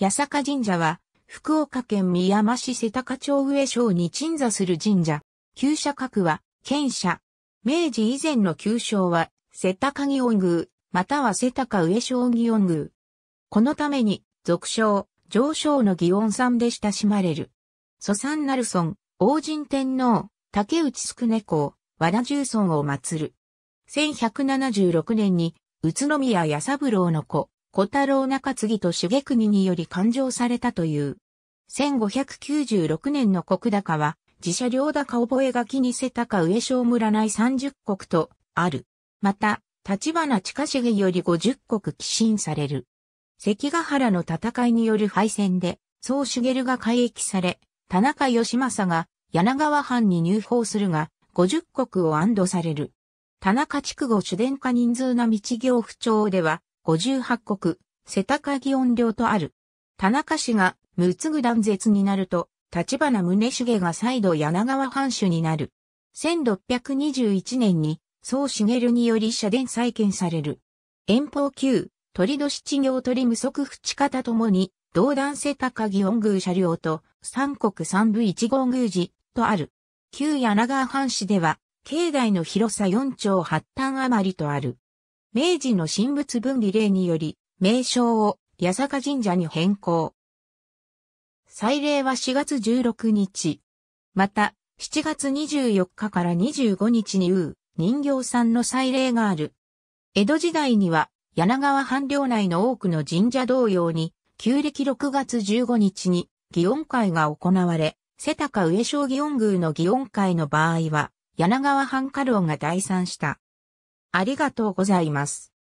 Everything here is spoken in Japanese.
八坂神社は、福岡県宮山市瀬高町上省に鎮座する神社。旧社格は、県社。明治以前の旧称は、瀬高祇園宮、または瀬高上省祇園宮。このために、俗称、上昇の祇園さんで親しまれる。祖三なる尊、王神天皇、竹内宿猫、和田重尊を祀る。1176年に、宇都宮八三郎の子、小太郎中継と茂国により勘定されたという。1596年の国高は、自社領高覚書にせ高上小村内30国と、ある。また、立花近重より50国寄進される。関ヶ原の戦いによる敗戦で、総茂が改役され、田中義政が柳川藩に入法するが、50国を安堵される。田中筑後主殿下人数な道行不調では、58国、世高木音領とある。田中氏が、むつぐ断絶になると、立花宗重が再度柳川藩主になる。1621年に、宋茂により社殿再建される。遠方旧、鳥戸七行鳥無足淵方ともに、道断瀬高木音宮車両と、三国三部一号宮寺、とある。旧柳川藩市では、境内の広さ4丁8端余りとある。明治の神仏分離令により、名称を八坂神社に変更。祭礼は4月16日。また、7月24日から25日にうう、人形さんの祭礼がある。江戸時代には、柳川藩領内の多くの神社同様に、旧暦6月15日に、祇園会が行われ、瀬高上小祇園宮の祇園会の場合は、柳川藩家老が代参した。ありがとうございます。